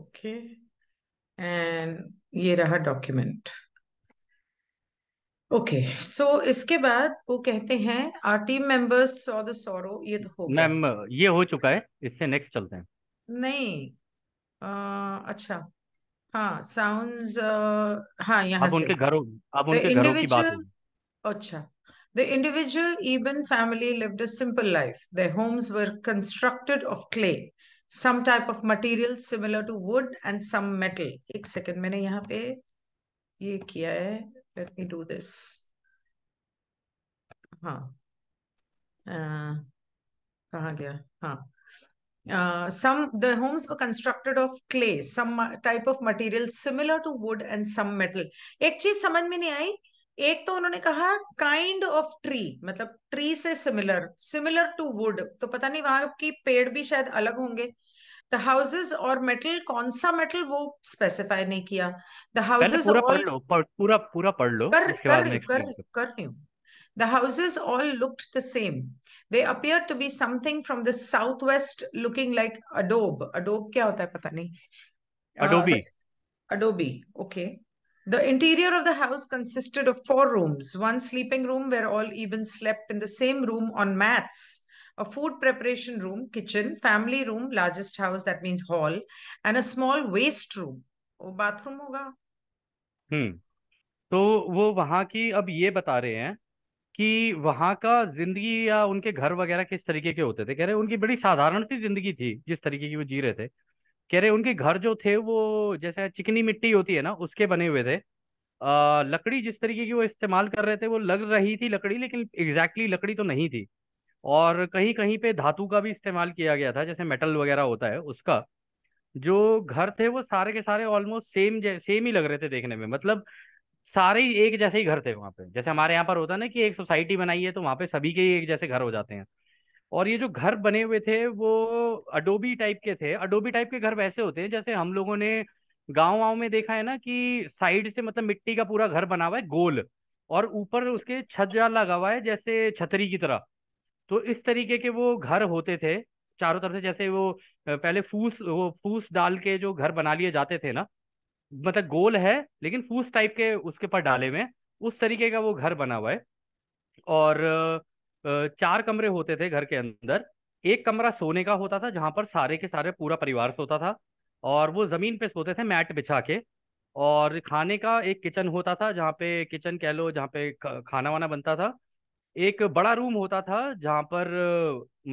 Okay and ये रहा document okay so इसके बाद वो कहते हैं our team members saw the sorrow ये तो हो मैम ये हो चुका है इससे नेक्स्ट चलते हैं नहीं आ, अच्छा हाँ साउंड्स हाँ यहाँ अब से उनके घरों अब उनके घरों की बात अच्छा The individual Eben family lived a simple life. Their homes were constructed of clay. Some type of material similar to wood and some metal एक सेकेंड मैंने यहाँ पे ये किया है लेट मी डू दिस हाँ कहाँ गया हाँ Uh, some the homes were constructed of clay some type of material similar to wood and some metal ek cheez samajh mein nahi aayi एक तो उन्होंने कहा काइंड ऑफ ट्री मतलब tree से सिमिलर सिमिलर टू वुड तो पता नहीं वहां की पेड़ भी शायद अलग होंगे द हाउसेज और मेटल कौन सा मेटल वो स्पेसिफाई नहीं किया द हाउसेज पूरा पूरा पूरा पढ़ लो कर कर कर कर रही हूँ houses all all the same they appear to be something from the south west looking like adobe adobe क्या होता है पता नहीं. Adobe adobe okay Okay. The interior of the house consisted of four rooms one sleeping room where all even slept in the same room on mats, a food preparation room, kitchen, family room, largest house, that means hall, and a small waste room. Oh, bathroom hoga? Hmm. तो वो वहां की अब ये बता रहे हैं कि वहां का जिंदगी या उनके घर वगैरह किस तरीके के होते थे कह रहे उनकी बड़ी साधारण सी जिंदगी थी जिस तरीके की वो जी रहे थे कह रहे उनके घर जो थे वो जैसे चिकनी मिट्टी होती है ना उसके बने हुए थे आ, लकड़ी जिस तरीके की वो इस्तेमाल कर रहे थे वो लग रही थी लकड़ी लेकिन एग्जैक्टली exactly लकड़ी तो नहीं थी और कहीं कहीं पे धातु का भी इस्तेमाल किया गया था जैसे मेटल वगैरह होता है उसका जो घर थे वो सारे के सारे ऑलमोस्ट सेम सेम ही लग रहे थे देखने में मतलब सारे ही एक जैसे ही घर थे वहाँ पे जैसे हमारे यहाँ पर होता है ना कि एक सोसाइटी बनाई है तो वहाँ पे सभी के ही एक जैसे घर हो जाते हैं और ये जो घर बने हुए थे वो अडोबी टाइप के थे अडोबी टाइप के घर वैसे होते हैं जैसे हम लोगों ने गाँव वाँव में देखा है ना कि साइड से मतलब मिट्टी का पूरा घर बना हुआ है गोल और ऊपर उसके छज्जा लगा हुआ है जैसे छतरी की तरह तो इस तरीके के वो घर होते थे चारों तरफ से जैसे वो पहले फूस वो फूस डाल के जो घर बना लिए जाते थे ना मतलब गोल है लेकिन फूस टाइप के उसके पर डाले हुए उस तरीके का वो घर बना हुआ है और चार कमरे होते थे घर के अंदर एक कमरा सोने का होता था जहाँ पर सारे के सारे पूरा परिवार सोता था और वो ज़मीन पे सोते थे मैट बिछा के और खाने का एक किचन होता था जहाँ पे किचन कह लो जहाँ पे खाना वाना बनता था एक बड़ा रूम होता था जहाँ पर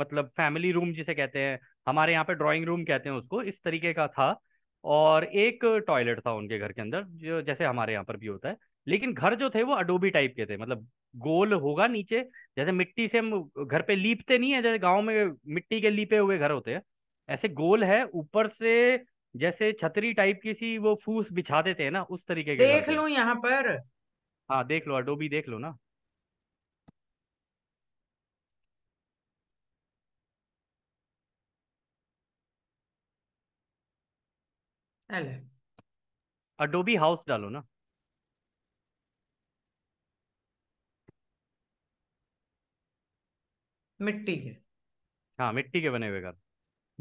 मतलब फैमिली रूम जिसे कहते हैं हमारे यहाँ पे ड्राइंग रूम कहते हैं उसको इस तरीके का था और एक टॉयलेट था उनके घर के अंदर जो जैसे हमारे यहाँ पर भी होता है लेकिन घर जो थे वो अडोबी टाइप के थे मतलब गोल होगा नीचे जैसे मिट्टी से हम घर पे लीपते नहीं है जैसे गांव में मिट्टी के लीपे हुए घर होते हैं ऐसे गोल है ऊपर से जैसे छतरी टाइप की सी वो फूस बिछा देते हैं ना उस तरीके के देख लो यहाँ पर हाँ देख लो अडोबी देख लो ना अडोबी हाउस डालो ना मिट्टी के हाँ मिट्टी के बने हुए घर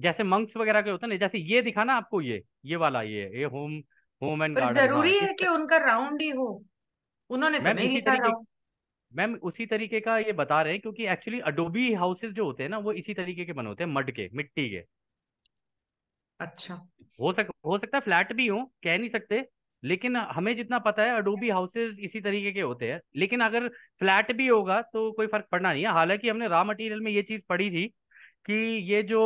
जैसे मंक्स वगैरह के होते हैं ना जैसे ये दिखा ना आपको ये ये वाला ये ये होम होम एंड गार्डन जरूरी है कि उनका राउंड ही हो उन्होंने तो नहीं लिखा राउंड मैम उसी तरीके का ये बता रहे हैं क्योंकि एक्चुअली अडोबी हाउसेस जो होते हैं ना वो इसी तरीके के बने होते हैं मड के मिट्टी के अच्छा हो सक हो सकता है फ्लैट भी हो कह नहीं सकते लेकिन हमें जितना पता है अडोबी हाउसेज इसी तरीके के होते हैं लेकिन अगर फ्लैट भी होगा तो कोई फर्क पड़ना नहीं है हालांकि हमने रॉ मटेरियल में ये चीज पढ़ी थी कि ये जो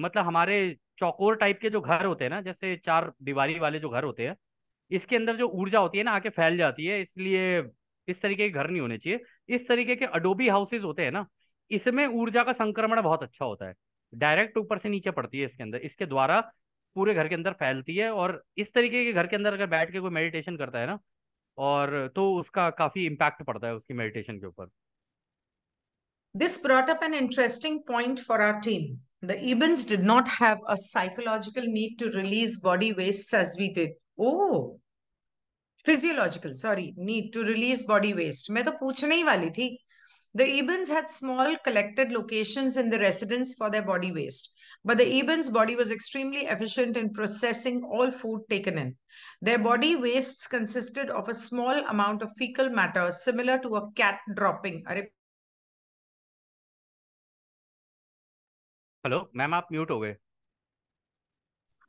मतलब हमारे चौकोर टाइप के जो घर होते हैं ना जैसे चार दीवारी वाले जो घर होते हैं इसके अंदर जो ऊर्जा होती है ना आके फैल जाती है इसलिए इस तरीके के घर नहीं होने चाहिए इस तरीके के अडोबी हाउसेज होते हैं ना इसमें ऊर्जा का संक्रमण बहुत अच्छा होता है डायरेक्ट ऊपर से नीचे पड़ती है इसके अंदर इसके द्वारा पूरे घर के अंदर फैलती है और इस तरीके के घर के अंदर अगर बैठ के कोई मेडिटेशन करता है ना और तो उसका काफी इम्पैक्ट पड़ता है उसकी मेडिटेशन के ऊपर This brought up an interesting point for our team. The Ebens did not have a psychological need to release body wastes as we did. Oh, physiological, sorry, need to release body waste. मैं तो पूछने ही वाली थी. The Ebens had small collected locations in the residence for their body waste. But the ebens body was extremely efficient in processing all food taken in. Their body wastes consisted of a small amount of fecal matter similar to a cat dropping. are hello ma'am आप mute हो गए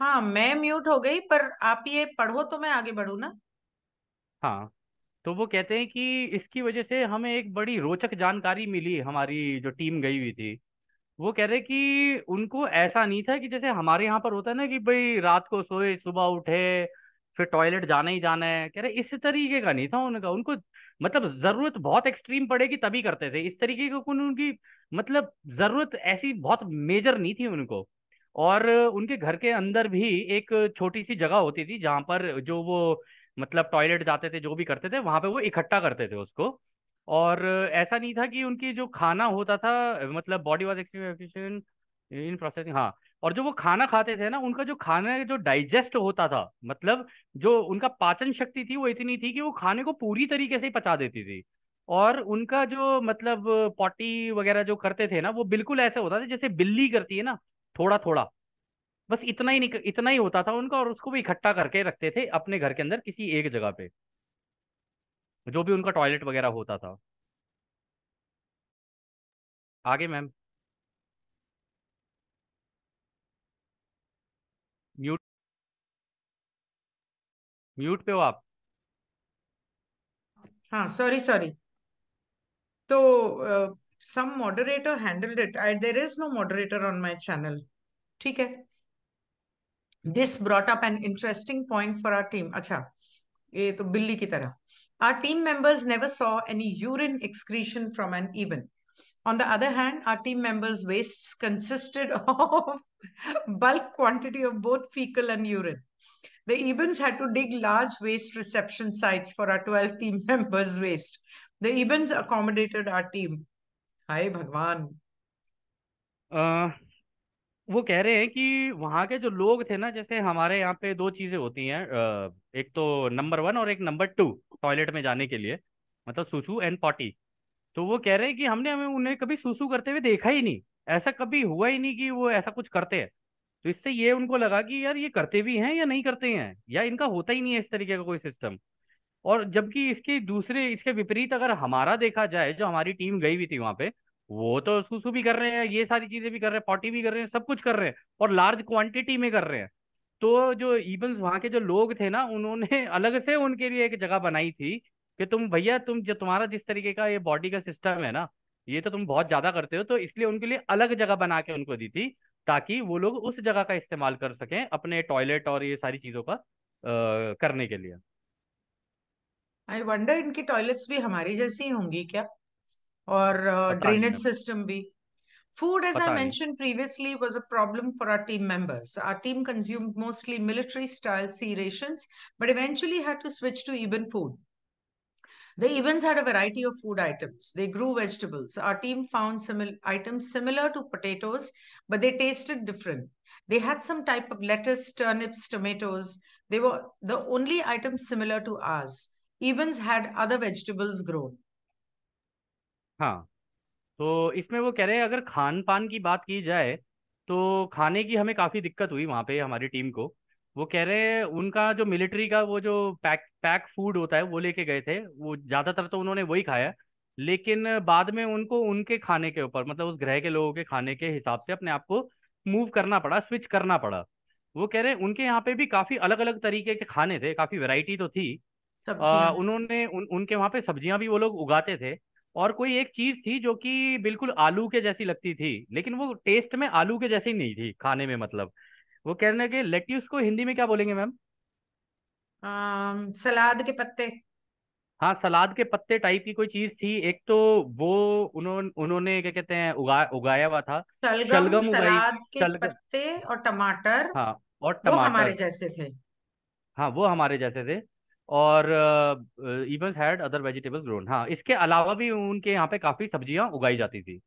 हाँ मैं mute हो गई पर आप ये पढ़ो तो मैं आगे बढ़ू ना हाँ तो वो कहते हैं कि इसकी वजह से हमें एक बड़ी रोचक जानकारी मिली हमारी जो टीम गई हुई थी वो कह रहे कि उनको ऐसा नहीं था कि जैसे हमारे यहाँ पर होता है ना कि भाई रात को सोए सुबह उठे फिर टॉयलेट जाना ही जाना है कह रहे इस तरीके का नहीं था उनका उनको मतलब जरूरत बहुत एक्सट्रीम पड़ेगी तभी करते थे इस तरीके का उनकी मतलब जरूरत ऐसी बहुत मेजर नहीं थी उनको और उनके घर के अंदर भी एक छोटी सी जगह होती थी जहां पर जो वो मतलब टॉयलेट जाते थे जो भी करते थे वहां पे वो इकट्ठा करते थे उसको और ऐसा नहीं था कि उनकी जो खाना होता था मतलब body was extreme in processing हाँ और जो वो खाना खाते थे ना उनका जो खाना जो डाइजेस्ट होता था मतलब जो उनका पाचन शक्ति थी वो इतनी थी कि वो खाने को पूरी तरीके से ही पचा देती थी और उनका जो मतलब पॉटी वगैरह जो करते थे ना वो बिल्कुल ऐसे होता था जैसे बिल्ली करती है ना थोड़ा थोड़ा बस इतना ही इतना ही होता था उनका और उसको भी इकट्ठा करके रखते थे अपने घर के अंदर किसी एक जगह पे जो भी उनका टॉयलेट वगैरह होता था आगे मैम म्यूट म्यूट पे हो आप हाँ सॉरी सॉरी तो some moderator handled it I there is no moderator on my channel ठीक है this brought up an interesting point for our team अच्छा ये तो बिल्ली की तरह Our team members never saw any urine excretion from an event. On the other hand, our team members' wastes consisted of bulk quantity of both fecal and urine. The Ebens had to dig large waste reception sites for our 12 team members' waste. The Ebens accommodated our team. Hi, Bhagwan. Uh, वो कह रहे हैं कि वहाँ के जो लोग थे ना जैसे हमारे यहाँ पे दो चीजें होती हैं एक तो नंबर वन और एक नंबर टू टॉयलेट में जाने के लिए मतलब सुसु एंड पॉटी तो वो कह रहे हैं कि हमने हमें उन्हें कभी सूसू करते हुए देखा ही नहीं ऐसा कभी हुआ ही नहीं कि वो ऐसा कुछ करते हैं तो इससे ये उनको लगा कि यार ये करते भी हैं या नहीं करते हैं या इनका होता ही नहीं है इस तरीके का कोई सिस्टम और जबकि इसके दूसरे इसके विपरीत अगर हमारा देखा जाए जो हमारी टीम गई हुई थी वहां पे वो तो सुसु भी कर रहे हैं ये सारी चीजें भी कर रहे हैं पॉटी भी कर रहे हैं सब कुछ कर रहे हैं और लार्ज क्वांटिटी में कर रहे हैं तो जो इवन वहाँ के जो लोग थे ना उन्होंने अलग से उनके लिए एक जगह बनाई थी कि तुम भैया तुम जो तुम्हारा जिस तरीके का ये बॉडी का सिस्टम है ना ये तो तुम बहुत ज्यादा करते हो तो इसलिए उनके लिए अलग जगह बना के उनको दी थी ताकि वो लोग उस जगह का इस्तेमाल कर सकें अपने टॉयलेट और ये सारी चीजों का आ, करने के लिए आई वंडर इनकी टॉयलेट्स भी हमारी जैसी होंगी क्या Or uh, drainage system. Be Food, as I mentioned previously, was a problem for our team members. Our team consumed mostly military style sea rations, but eventually had to switch to Eben food. The evens had a variety of food items. They grew vegetables. Our team found simil- items similar to potatoes, but they tasted different. They had some type of lettuce, turnips, tomatoes. They were the only items similar to ours. evens had other vegetables grown. हाँ तो इसमें वो कह रहे हैं अगर खान पान की बात की जाए तो खाने की हमें काफ़ी दिक्कत हुई वहाँ पे हमारी टीम को वो कह रहे हैं उनका जो मिलिट्री का वो जो पैक पैक फूड होता है वो लेके गए थे वो ज़्यादातर तो उन्होंने वही खाया लेकिन बाद में उनको उनके खाने के ऊपर मतलब उस ग्रह के लोगों के खाने के हिसाब से अपने आप को मूव करना पड़ा स्विच करना पड़ा वो कह रहे हैं उनके यहाँ पे भी काफ़ी अलग अलग तरीके के खाने थे काफ़ी वेराइटी तो थी आ, उन्होंने उन, उनके वहाँ पे सब्जियां भी वो लोग उगाते थे और कोई एक चीज थी जो कि बिल्कुल आलू के जैसी लगती थी लेकिन वो टेस्ट में आलू के जैसी नहीं थी खाने में मतलब वो कह रहे कि लेट्यूस को हिंदी में क्या बोलेंगे मैम सलाद के पत्ते हाँ सलाद के पत्ते टाइप की कोई चीज थी एक तो वो उन्होंने उन्होंने क्या कहते हैं उगा उगाया हुआ था शलगम, शलगम सलाद के शलगम, पत्ते और टमाटर हाँ और टमाटर हमारे जैसे थे हाँ वो हमारे जैसे थे और even had other vegetables grown हाँ इसके अलावा भी उनके यहाँ पे काफी सब्जियां उगाई जाती थी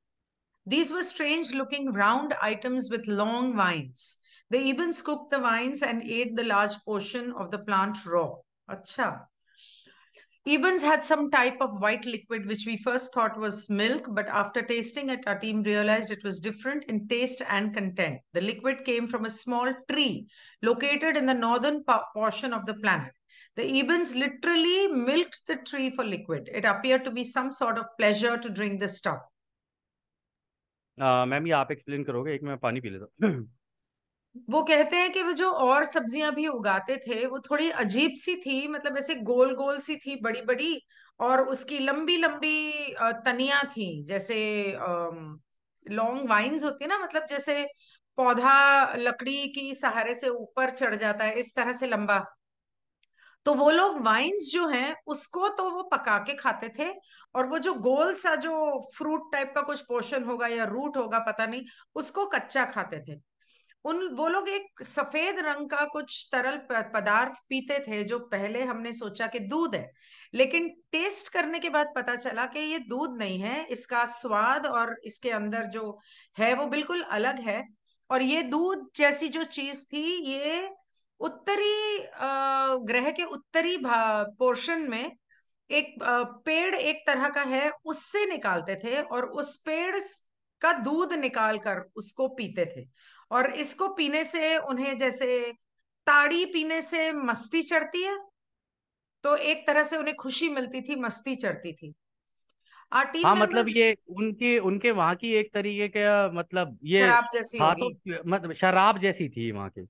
these were strange looking round items with long vines they Ebans cook the vines and ate the large portion of the plant raw अच्छा Ebans had some type of white liquid which we first thought was milk, but after tasting it, our team realized it was different in taste and content. The liquid came from a small tree located in the northern portion of the planet. The Ebens literally milked the tree for liquid. It appeared to be some sort of pleasure to drink this stuff. Ma'am uh, ये आप explain करोगे एक मैं पानी P लेता वो कहते हैं कि वो जो और सब्जियां भी उगाते थे वो थोड़ी अजीब सी थी मतलब ऐसे गोल गोल सी थी बड़ी बड़ी और उसकी लंबी लंबी तनिया थी जैसे लॉन्ग वाइन्स होती है ना मतलब जैसे पौधा लकड़ी की सहारे से ऊपर चढ़ जाता है इस तरह से लंबा तो वो लोग वाइन्स जो हैं उसको तो वो पका के खाते थे और वो जो गोल सा जो फ्रूट टाइप का कुछ पोर्शन होगा या रूट होगा पता नहीं उसको कच्चा खाते थे उन वो लोग एक सफेद रंग का कुछ तरल पदार्थ पीते थे जो पहले हमने सोचा कि दूध है लेकिन टेस्ट करने के बाद पता चला कि ये दूध नहीं है इसका स्वाद और इसके अंदर जो है वो बिल्कुल अलग है और ये दूध जैसी जो चीज थी ये उत्तरी ग्रह के उत्तरी पोर्शन में एक पेड़ एक तरह का है उससे निकालते थे और उस पेड़ का दूध निकाल कर उसको पीते थे और इसको पीने से उन्हें जैसे ताड़ी पीने से मस्ती चढ़ती है तो एक तरह से उन्हें खुशी मिलती थी मस्ती चढ़ती थी हाँ मतलब ये उनके उनके वहां की एक तरीके का मतलब ये शराब जैसी तो, मतलब शराब जैसी थी वहां की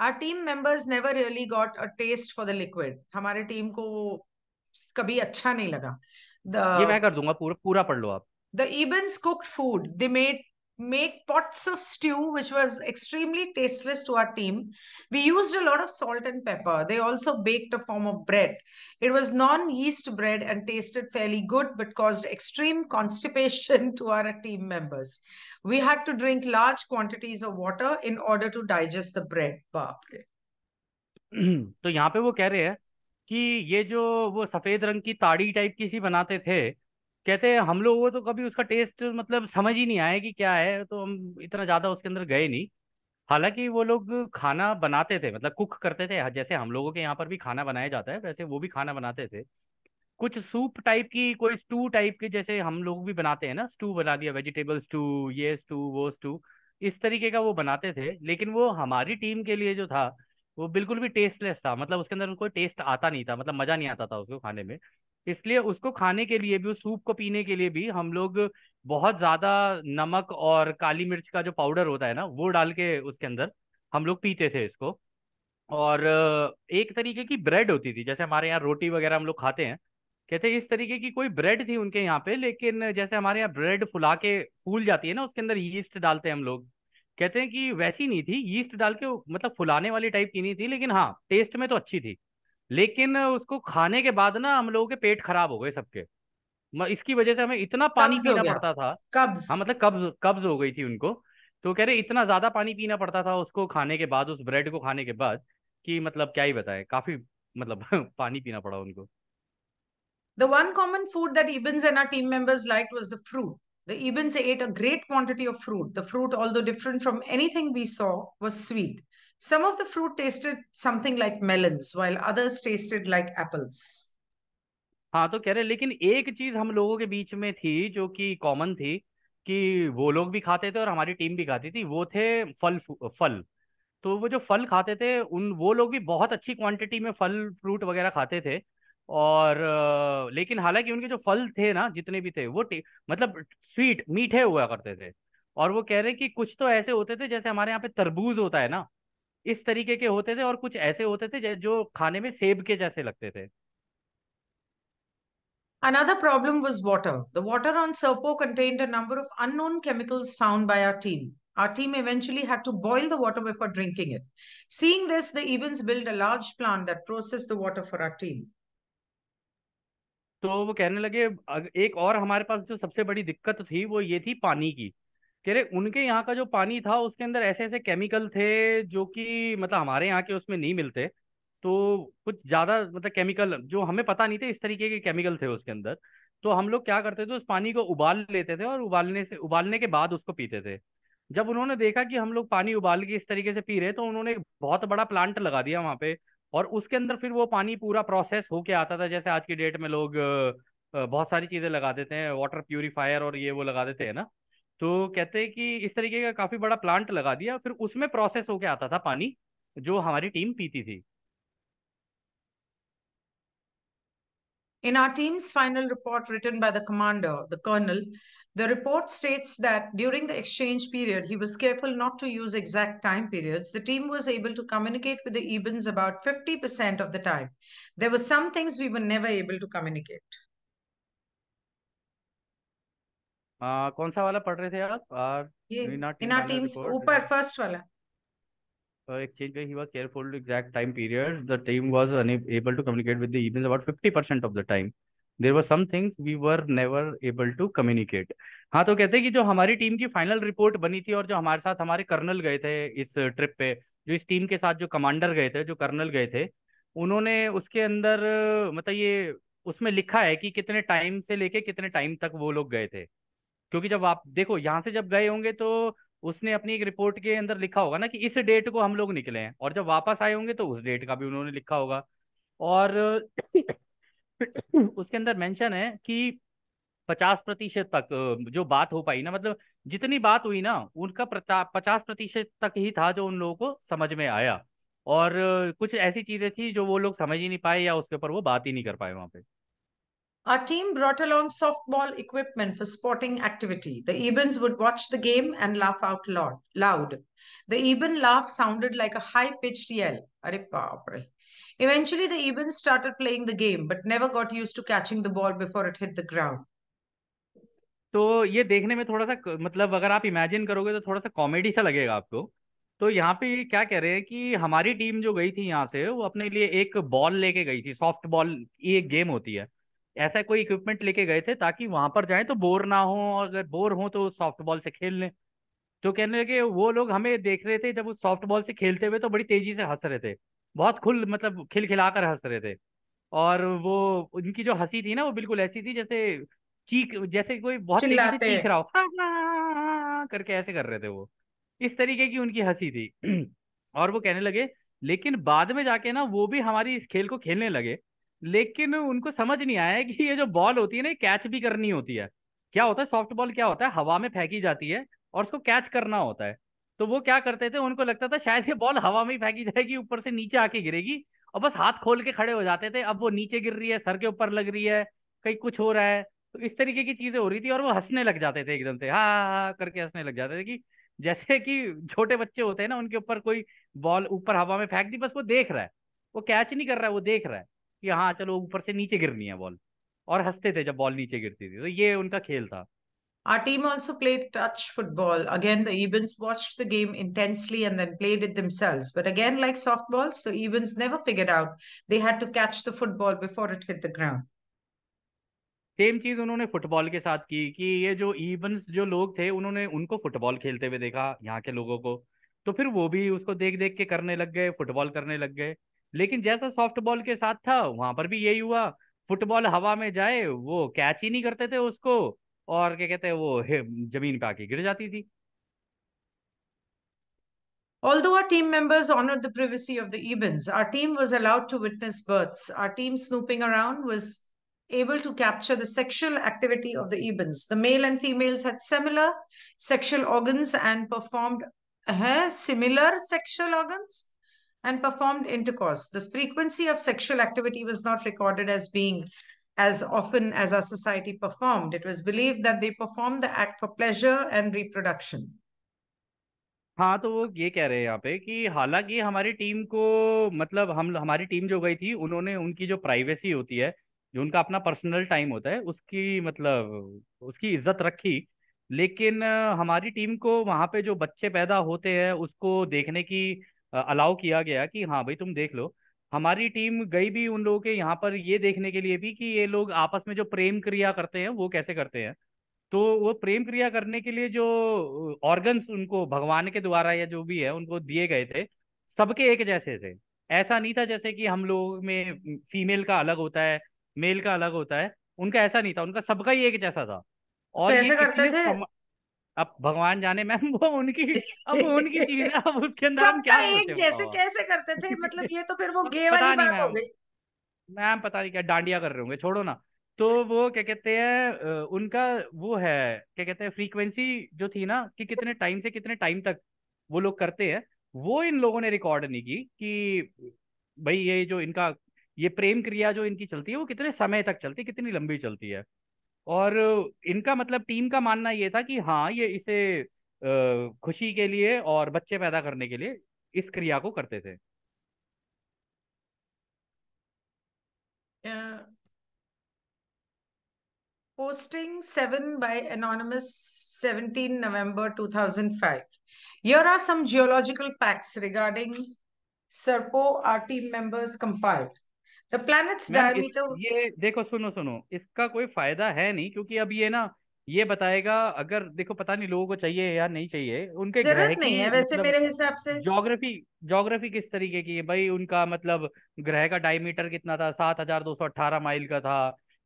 our team members never really got a taste for the liquid हमारे टीम को कभी अच्छा नहीं लगा द ये मैं कर दूंगा पूरा पूरा पढ़ लो आप the Ebans cooked food they made make pots of stew, which was extremely tasteless to our team. We used a lot of salt and pepper. They also baked a form of bread. It was non yeast bread and tasted fairly good, but caused extreme constipation to our team members. We had to drink large quantities of water in order to digest the bread. तो यहाँ पे वो कह रहे हैं कि ये जो वो सफेद रंग की कहते हैं हम लोगों को तो कभी उसका टेस्ट मतलब समझ ही नहीं आया कि क्या है तो हम इतना ज़्यादा उसके अंदर गए नहीं हालांकि वो लोग खाना बनाते थे मतलब कुक करते थे जैसे हम लोगों के यहाँ पर भी खाना बनाया जाता है वैसे वो भी खाना बनाते थे कुछ सूप टाइप की कोई स्टू टाइप के जैसे हम लोग भी बनाते हैं ना स्टू बना दिया वेजिटेबल स्टू ये स्टू वो स्टू इस तरीके का वो बनाते थे लेकिन वो हमारी टीम के लिए जो था वो बिल्कुल भी टेस्टलेस था मतलब उसके अंदर कोई टेस्ट आता नहीं था मतलब मज़ा नहीं आता था उसको खाने में इसलिए उसको खाने के लिए भी उस सूप को पीने के लिए भी हम लोग बहुत ज्यादा नमक और काली मिर्च का जो पाउडर होता है ना वो डाल के उसके अंदर हम लोग पीते थे इसको और एक तरीके की ब्रेड होती थी जैसे हमारे यहाँ रोटी वगैरह हम लोग खाते हैं कहते इस तरीके की कोई ब्रेड थी उनके यहाँ पे लेकिन जैसे हमारे यहाँ ब्रेड फुला के फूल जाती है ना उसके अंदर यीस्ट डालते हैं हम लोग कहते हैं कि वैसी नहीं थी यीस्ट डाल के मतलब फुलाने वाली टाइप की नहीं थी लेकिन हाँ टेस्ट में तो अच्छी थी लेकिन उसको खाने के बाद ना हम लोगों के पेट खराब हो गए सबके इसकी वजह से हमें इतना पानी पीना पड़ता था कब्ज हाँ मतलब कब्ज कब्ज हो गई थी उनको तो कह रहे इतना ज्यादा पानी पीना पड़ता था उसको खाने के बाद उस ब्रेड को खाने के बाद कि मतलब क्या ही बताएं काफी मतलब पानी पीना पड़ा उनको The one common food that Ibns and our team members liked was the fruit. The Ibns ate a great quantity of fruit. The fruit, although different from anything we saw, was sweet. Some of the fruit tasted something like melons, while others tasted like apples. हाँ तो कह रहे लेकिन एक चीज हम लोगों के बीच में थी जो कि कॉमन थी कि वो लोग भी खाते थे और हमारी टीम भी खाती थी वो थे फल फल तो वो जो फल खाते थे उन वो लोग भी बहुत अच्छी क्वांटिटी में फल फ्रूट वगैरह खाते थे और लेकिन हालांकि उनके जो फल थे ना जितने भी थे वो मतलब स्वीट मीठे हुआ करते थे और वो कह रहे हैं कि कुछ तो ऐसे होते थे जैसे हमारे यहाँ पे तरबूज होता है ना इस तरीके के होते थे और कुछ ऐसे होते थे जो खाने में सेब के जैसे लगते थे Another problem was water. The water on Serpo contained a number of unknown chemicals found by our team. Our team eventually had to boil the water before drinking it. Seeing this, the Evans built a large plant that processed the water for our team. तो वो कहने लगे एक और हमारे पास जो सबसे बड़ी दिक्कत थी वो ये थी पानी की कह रहे उनके यहाँ का जो पानी था उसके अंदर ऐसे ऐसे केमिकल थे जो कि मतलब हमारे यहाँ के उसमें नहीं मिलते तो कुछ ज्यादा मतलब केमिकल जो हमें पता नहीं थे इस तरीके के केमिकल थे उसके अंदर तो हम लोग क्या करते थे उस पानी को उबाल लेते थे और उबालने से उबालने के बाद उसको पीते थे जब उन्होंने देखा कि हम लोग पानी उबाल के इस तरीके से पी रहे तो उन्होंने बहुत बड़ा प्लांट लगा दिया वहाँ पे और उसके अंदर फिर वो पानी पूरा प्रोसेस होके आता था जैसे आज की डेट में लोग बहुत सारी चीजें लगा देते हैं वाटर प्यूरिफायर और ये वो लगा देते हैं ना तो कहते हैं कि इस तरीके का काफी बड़ा प्लांट लगा दिया फिर उसमें प्रोसेस होके आता था पानी जो हमारी टीम पीती थी In our team's final report written by the commander, the colonel, the report states that during the exchange period, he was careful not to use exact time periods. The team was able to communicate with the Ebens about 50% of the time. There were some things we were never able to communicate. आ, कौन सा वाला पढ़ रहे थे आप our in our teams ऊपर first वाला exchange तो where he was careful to exact time periods the team was unable to communicate with the emails about 50% of the time there were some things we were never able to communicate हाँ तो कहते हैं कि जो हमारी team की final report बनी थी और जो हमारे साथ हमारे कर्नल गए थे इस ट्रिप पे जो इस टीम के साथ जो कमांडर गए थे जो कर्नल गए थे उन्होंने उसके अंदर मतलब ये उसमें लिखा है कि कितने टाइम से लेके कितने टाइम तक वो लोग गए थे क्योंकि जब आप देखो यहाँ से जब गए होंगे तो उसने अपनी एक रिपोर्ट के अंदर लिखा होगा ना कि इस डेट को हम लोग निकले हैं और जब वापस आए होंगे तो उस डेट का भी उन्होंने लिखा होगा और उसके अंदर मेंशन है कि पचास प्रतिशत तक जो बात हो पाई ना मतलब जितनी बात हुई ना उनका पचास प्रतिशत तक ही था जो उन लोगों को समझ में आया और कुछ ऐसी चीजें थी जो वो लोग समझ ही नहीं पाए या उसके ऊपर वो बात ही नहीं कर पाए वहां पे Our team brought along softball equipment for sporting activity. The Ebens would watch the game and laugh out loud. loud. The Eben laugh sounded like a high pitched yell. Eventually, the Ebens started playing the game but never got used to catching the ball before it hit the ground. तो ये देखने में थोड़ा सा मतलब अगर आप imagine करोगे तो थोड़ा सा कॉमेडी सा लगेगा आपको तो यहाँ पे ये क्या कह रहे हैं कि हमारी टीम जो गई थी यहाँ से वो अपने लिए एक बॉल लेके गई थी सॉफ्ट बॉल ये गेम होती है ऐसा कोई इक्विपमेंट लेके गए थे ताकि वहां पर जाएं तो बोर ना हो अगर बोर हो तो सॉफ्ट बॉल से खेल लें तो कहने लगे वो लोग हमें देख रहे थे जब उस बॉल से खेलते हुए तो बड़ी तेजी से हंस रहे थे बहुत खुल मतलब खिल खिलाकर हंस रहे थे और वो उनकी जो हंसी थी ना वो बिल्कुल ऐसी थी जैसे चीख जैसे कोई बहुत तेजी से चीख रहा हो हाँ, हाँ, हाँ, करके ऐसे कर रहे थे वो इस तरीके की उनकी हंसी थी और वो कहने लगे लेकिन बाद में जाके ना वो भी हमारी इस खेल को खेलने लगे लेकिन उनको समझ नहीं आया कि ये जो बॉल होती है ना कैच भी करनी होती है क्या होता है सॉफ्ट बॉल क्या होता है हवा में फेंकी जाती है और उसको कैच करना होता है तो वो क्या करते थे उनको लगता था शायद ये बॉल हवा में ही फेंकी जाएगी ऊपर से नीचे आके गिरेगी और बस हाथ खोल के खड़े हो जाते थे अब वो नीचे गिर रही है सर के ऊपर लग रही है कहीं कुछ हो रहा है तो इस तरीके की चीजें हो रही थी और वो हंसने लग जाते थे एकदम से हा हा हाँ, हाँ, करके हंसने लग जाते थे कि जैसे कि छोटे बच्चे होते हैं ना उनके ऊपर कोई बॉल ऊपर हवा में फेंक दी बस वो देख रहा है वो कैच नहीं कर रहा है वो देख रहा है कि हाँ चलो ऊपर से नीचे गिरनी है बॉल और हंसते थे जब बॉल नीचे गिरती थी तो ये उनका खेल था Our team also played touch football. Again, the Evens watched the game intensely and then played it themselves. But again, like softballs, the Evens never figured out they had to catch the football before it hit the ground. Same चीज उन्होंने football के साथ की कि ये जो Evans जो लोग थे उन्होंने उनको फुटबॉल खेलते हुए देखा यहाँ के लोगों को तो फिर वो भी उसको देख देख के करने लग गए फुटबॉल करने लग गए लेकिन जैसा सॉफ्ट बॉल के साथ था वहां पर भी यही हुआ फुटबॉल हवा में जाए वो कैच ही नहीं करते थे उसको और क्या कहते हैं वो जमीन पे आके गिर जाती थी Although our team members honored the privacy of the Ebens, our team was allowed to witness births. Our team snooping around was able to capture the sexual activity of the Ebens. The male and females had similar sexual organs and performed uh, similar sexual organs. and performed intercourse. This frequency of sexual activity was not recorded as being as often as our society performed. It was believed that they performed the act for pleasure and reproduction. हाँ तो वो ये कह रहे हैं यहाँ पे कि हालांकि हमारी टीम को मतलब हम हमारी टीम जो गई थी उन्होंने उनकी जो प्राइवेसी होती है जो उनका अपना पर्सनल टाइम होता है उसकी मतलब उसकी इज्जत रखी लेकिन हमारी टीम को वहाँ पे जो बच्चे पैदा होते हैं उसको देखने की अलाउ किया गया कि हाँ भाई तुम देख लो हमारी टीम गई भी उन लोगों के यहाँ पर ये देखने के लिए भी कि ये लोग आपस में जो प्रेम क्रिया करते हैं वो कैसे करते हैं तो वो प्रेम क्रिया करने के लिए जो ऑर्गन्स उनको भगवान के द्वारा या जो भी है उनको दिए गए थे सबके एक जैसे थे ऐसा नहीं था जैसे कि हम लोग में फीमेल का अलग होता है मेल का अलग होता है उनका ऐसा नहीं था उनका सबका ही एक जैसा था और तो ऐसे करते थे सम... अब भगवान जाने मैम वो उनकी अब वो उनकी चीज है अब उसके अंदर हम क्या एक जैसे कैसे करते थे मतलब ये तो फिर वो गे वाली बात हो गई मैम पता नहीं क्या डांडिया कर रहे होंगे छोड़ो ना तो वो क्या कहते हैं उनका वो है क्या कहते हैं फ्रीक्वेंसी जो थी ना कि कितने टाइम से कितने टाइम तक वो लोग करते हैं वो इन लोगों ने रिकॉर्ड नहीं की कि भाई ये जो इनका ये प्रेम क्रिया जो इनकी चलती है वो कितने समय तक चलती है कितनी लंबी चलती है और इनका मतलब टीम का मानना ये था कि हाँ ये इसे खुशी के लिए और बच्चे पैदा करने के लिए इस क्रिया को करते थे posting seven by anonymous seventeen November two thousand five here are some geological facts regarding Serpo our team members compiled the planet's diameter ये देखो सुनो सुनो इसका कोई फायदा है नहीं क्योंकि अब ये ना ये बताएगा अगर देखो पता नहीं लोगों को चाहिए या नहीं चाहिए उनके जरूरत नहीं है वैसे मतलब, मेरे हिसाब से ज्योग्राफी ज्योग्राफी किस तरीके की है भाई उनका मतलब ग्रह का डायमीटर कितना था सात हजार दो सौ अट्ठारह माइल का था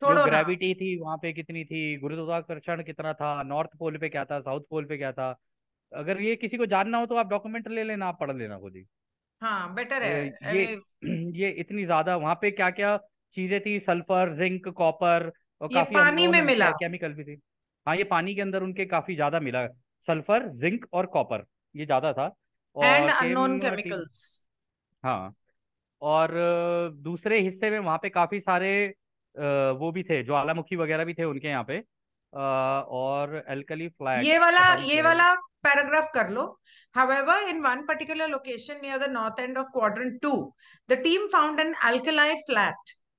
जो ग्रेविटी थी वहां पे कितनी थी गुरुत्वाकर्षण कितना था नॉर्थ पोल पे क्या था साउथ पोल पे क्या था अगर ये किसी को जानना हो तो आप डॉक्यूमेंट ले लेना आप पढ़ लेना खुद ही हाँ बेटर है ये ये इतनी ज्यादा वहाँ पे क्या क्या चीजें थी सल्फर जिंक कॉपर और काफी पानी में मिला केमिकल भी थी हाँ ये पानी के अंदर उनके काफी ज्यादा मिला सल्फर जिंक और कॉपर ये ज्यादा था एंड अननोन केमिकल्स हाँ और दूसरे हिस्से में वहाँ पे काफी सारे वो भी थे ज्वालामुखी वगैरह भी थे उनके यहाँ पे और एल्कली फ्लैग ये वाला ये वाला paragraph karlo. However, in one particular location near the north end of quadrant 2, the team found an alkali flat.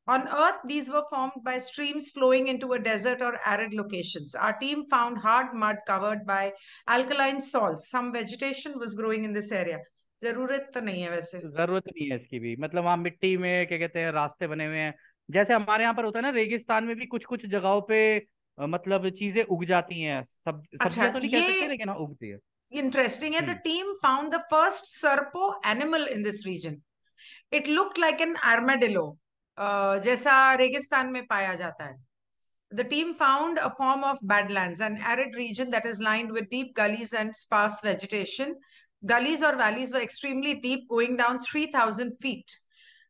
On Earth, these were formed by streams flowing into a desert or arid locations. Our team found hard mud covered by alkaline salts. Some vegetation was growing in this area. जरूरत तो नहीं है वैसे जरूरत नहीं है इसकी भी मतलब वहाँ मिट्टी में क्या कहते हैं रास्ते बने हुए हैं जैसे हमारे यहाँ पर होता है ना रेगिस्तान में भी कुछ कुछ जगहों पे मतलब चीजें उग जाती हैं सब अच्छा, तो नहीं कह सकते लेकिन हाँ उगती है इंटरेस्टिंग है the team found the first Serpo animal in this region it look like an armadillo जैसा रेगिस्तान में पाया जाता है The team found a form of badlands, an arid region that is lined with deep gullies and sparse vegetation. Gullies or valleys were extremely deep, going down 3,000 feet.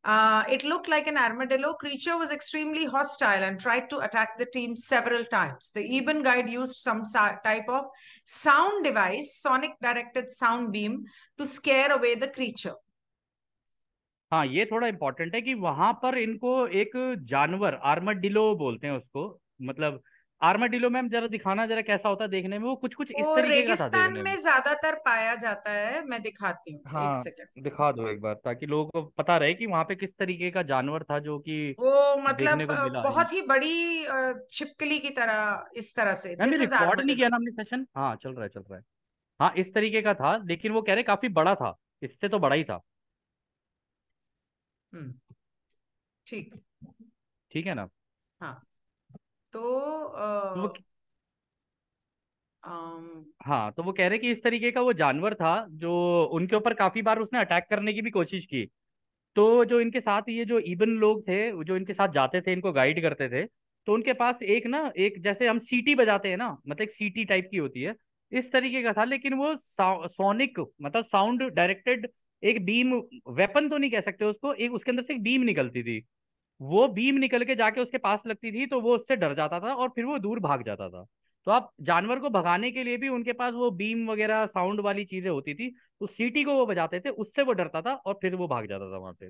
Uh, it looked like an armadillo creature was extremely hostile and tried to attack the team several times. The Eben guide used some type of sound device, sonic directed sound beam, to scare away the creature. हाँ ये थोड़ा important है कि वहां पर इनको एक जानवर आर्मडिलो बोलते हैं उसको मतलब आर्मेडिलो मैम जरा दिखाना जरा कैसा होता है देखने में वो कुछ कुछ इस तरीके का था देखने में, में ज्यादातर पाया जाता है मैं दिखाती हूँ हाँ, एक सेकंड दिखा दो एक बार ताकि लोगों को पता रहे कि वहाँ पे किस तरीके का जानवर था जो कि वो मतलब देखने को मिला बहुत ही बड़ी छिपकली की तरह इस तरह से रिकॉर्ड नहीं किया ना हमने सेशन हाँ चल रहा है चल रहा है हाँ इस तरीके का था लेकिन वो कह रहे काफी बड़ा था इससे तो बड़ा ही था हम्म, ठीक ठीक है ना हाँ तो तो वो, हाँ तो वो कह रहे कि इस तरीके का वो जानवर था जो उनके ऊपर काफी बार उसने अटैक करने की भी कोशिश की तो जो इनके साथ ये जो इबन लोग थे जो इनके साथ जाते थे इनको गाइड करते थे तो उनके पास एक ना एक जैसे हम सीटी बजाते हैं ना मतलब एक सीटी टाइप की होती है इस तरीके का था लेकिन वो सोनिक मतलब साउंड डायरेक्टेड एक बीम वेपन तो नहीं कह सकते उसको एक उसके अंदर से एक बीम निकलती थी वो बीम निकल के जाके उसके पास लगती थी तो वो उससे डर जाता था और फिर वो दूर भाग जाता था तो आप जानवर को भगाने के लिए भी उनके पास वो बीम वगैरह साउंड वाली चीजें होती थी तो सीटी को वो बजाते थे उससे वो डरता था और फिर वो भाग जाता था वहां से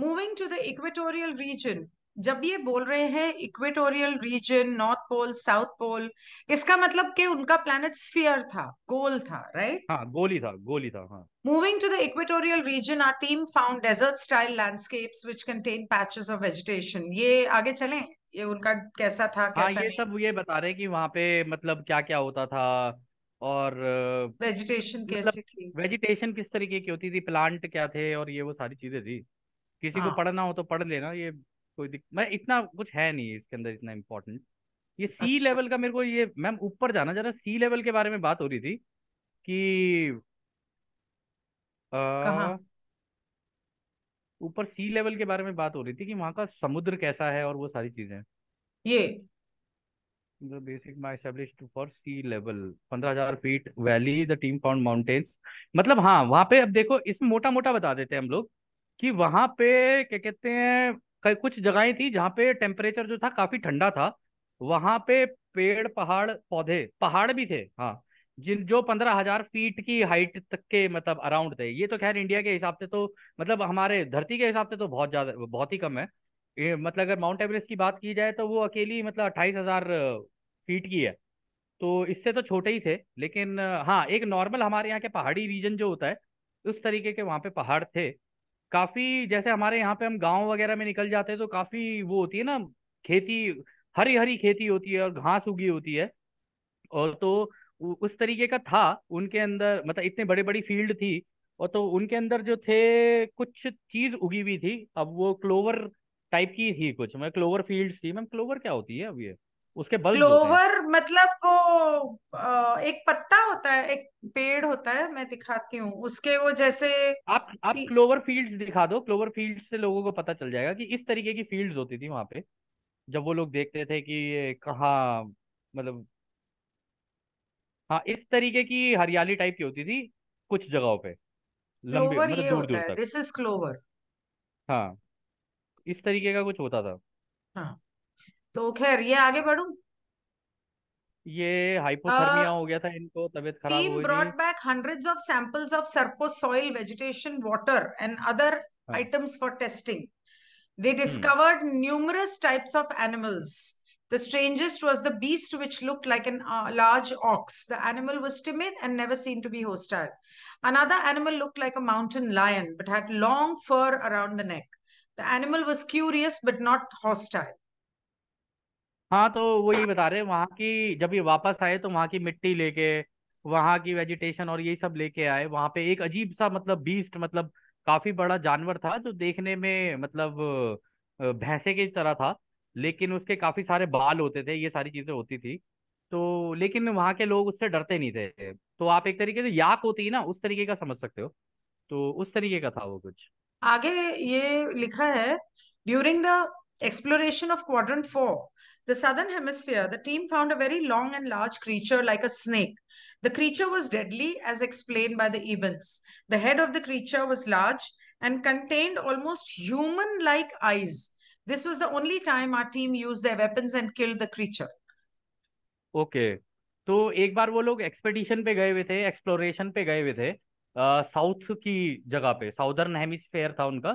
moving to the equatorial region जब ये बोल रहे हैं equatorial region north pole south pole इसका मतलब कि उनका प्लैनेट स्फीयर था गोल था राइट हाँ गोल ही था गोल ही था हाँ Moving to the equatorial region, our team found desert-style landscapes which contain patches of vegetation. ये आगे चलें ये उनका कैसा था हाँ, कैसा हाँ, ये सब ये बता रहे हैं कि वहाँ पे मतलब क्या क्या होता था और वेजिटेशन मतलब, कैसे थी वेजिटेशन किस तरीके की होती थी प्लांट क्या थे और ये वो सारी चीजें थी किसी हाँ. को पढ़ना हो तो पढ़ लेना ये कोई दिक... मैं इतना कुछ है नहीं इसके अंदर इतना इम्पोर्टेंट ये सी अच्छा। लेवल का मेरे को ये मैम ऊपर जाना जरा सी लेवल के बारे में बात हो रही थी कि ऊपर सी लेवल के बारे में बात हो रही थी कि वहां का समुद्र कैसा है और वो सारी चीजें ये the basic map established for sea level 15000 feet valley the team found mountains मतलब हाँ वहां पे अब देखो इसमें मोटा मोटा बता देते हैं हम लोग कि वहां पे क्या कहते हैं कुछ जगहें थी जहाँ पे टेम्परेचर जो था काफी ठंडा था वहां पे पेड़ पहाड़ पौधे पहाड़ भी थे हाँ जिन जो पंद्रह हजार फीट की हाइट तक के मतलब अराउंड थे ये तो खैर इंडिया के हिसाब से तो मतलब हमारे धरती के हिसाब से तो बहुत ज्यादा बहुत ही कम है मतलब अगर माउंट एवरेस्ट की बात की जाए तो वो अकेली मतलब अट्ठाईस हजार फीट की है तो इससे तो छोटे ही थे लेकिन हाँ एक नॉर्मल हमारे यहाँ के पहाड़ी रीजन जो होता है उस तरीके के वहाँ पे पहाड़ थे काफी जैसे हमारे यहाँ पे हम गांव वगैरह में निकल जाते हैं तो काफी वो होती है ना खेती हरी हरी खेती होती है और घास उगी होती है और तो उस तरीके का था उनके अंदर मतलब इतने बड़े बड़ी फील्ड थी और तो उनके अंदर जो थे कुछ चीज उगी हुई थी अब वो क्लोवर टाइप की थी कुछ मैं मतलब क्लोवर फील्ड थी मैम क्लोवर क्या होती है अब ये उसके बल्ब क्लोवर मतलब वो एक पत्ता होता है एक पेड़ होता है मैं दिखाती हूँ उसके वो जैसे आप आप क्लोवर फील्ड्स दिखा दो क्लोवर फील्ड्स से लोगों को पता चल जाएगा कि इस तरीके की फील्ड्स होती थी वहां पे जब वो लोग देखते थे कि ये कहा मतलब हाँ इस तरीके की हरियाली टाइप की होती थी कुछ जगहों पे लंबे लंबी मतलब दूर होता दूर है, तक दिस इज क्लोवर हाँ इस तरीके का कुछ होता था हाँ तो खैर ये आगे बढ़ू ये हाइपोथर्मिया हो गया था इनको तबीयत खराब team brought back hundreds of samples of Serpo's soil vegetation water and other items for testing They hmm. discovered numerous types of animals. The strangest was the beast, which looked like a uh, large ox. The animal was timid and never seen to be hostile. Another animal looked like a mountain lion, but had long fur around the neck. The animal was curious but not hostile. हाँ तो वो यही बता रहे वहाँ की जब ये वापस आए तो वहाँ की मिट्टी लेके वहाँ की वेजिटेशन और ये सब लेके आए वहाँ पे एक अजीब सा मतलब बीस्ट मतलब काफी बड़ा जानवर था जो देखने में मतलब भैंसे की तरह था लेकिन उसके काफी सारे बाल होते थे ये सारी चीजें होती थी तो लेकिन वहाँ के लोग उससे डरते नहीं थे तो आप एक तरीके से याक होती है ना उस तरीके का समझ सकते हो तो उस तरीके का था वो कुछ आगे ये लिखा है during the exploration of quadrant four the southern hemisphere, the team found a very long and large creature like a snake. The creature was deadly, as explained by the Ebens. The head of the creature was large and contained almost human like eyes. This was the only time our team used their weapons and killed the creature. Okay. तो एक बार वो लोग expedition पे गए हुए थे exploration पे गए हुए थे साउथ की जगह पे साउदर्न हेमिस्फेयर था उनका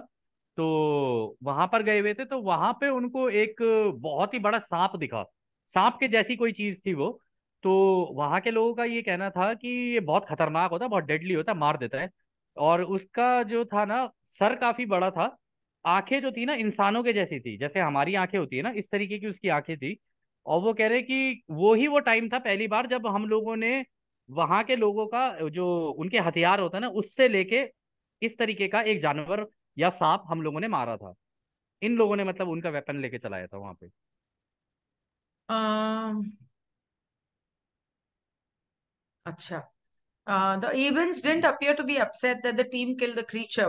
तो वहां पर गए हुए थे तो वहां पे उनको एक बहुत ही बड़ा सांप दिखा सांप के जैसी कोई चीज थी वो तो वहां के लोगों का ये कहना था कि ये बहुत खतरनाक होता है बहुत डेडली होता है मार देता है और उसका जो था ना सर काफी बड़ा था आंखें जो थी ना इंसानों के जैसी थी जैसे हमारी आंखें होती है ना इस तरीके की उसकी आंखें थी और वो कह रहे कि वो ही वो टाइम था पहली बार जब हम लोगों ने वहां के लोगों का जो उनके हथियार होता है ना उससे लेके इस तरीके का एक जानवर या सांप हम लोगों ने मारा था इन लोगों ने मतलब उनका वेपन लेके चलाया था वहां पे अच्छा the events to be upset that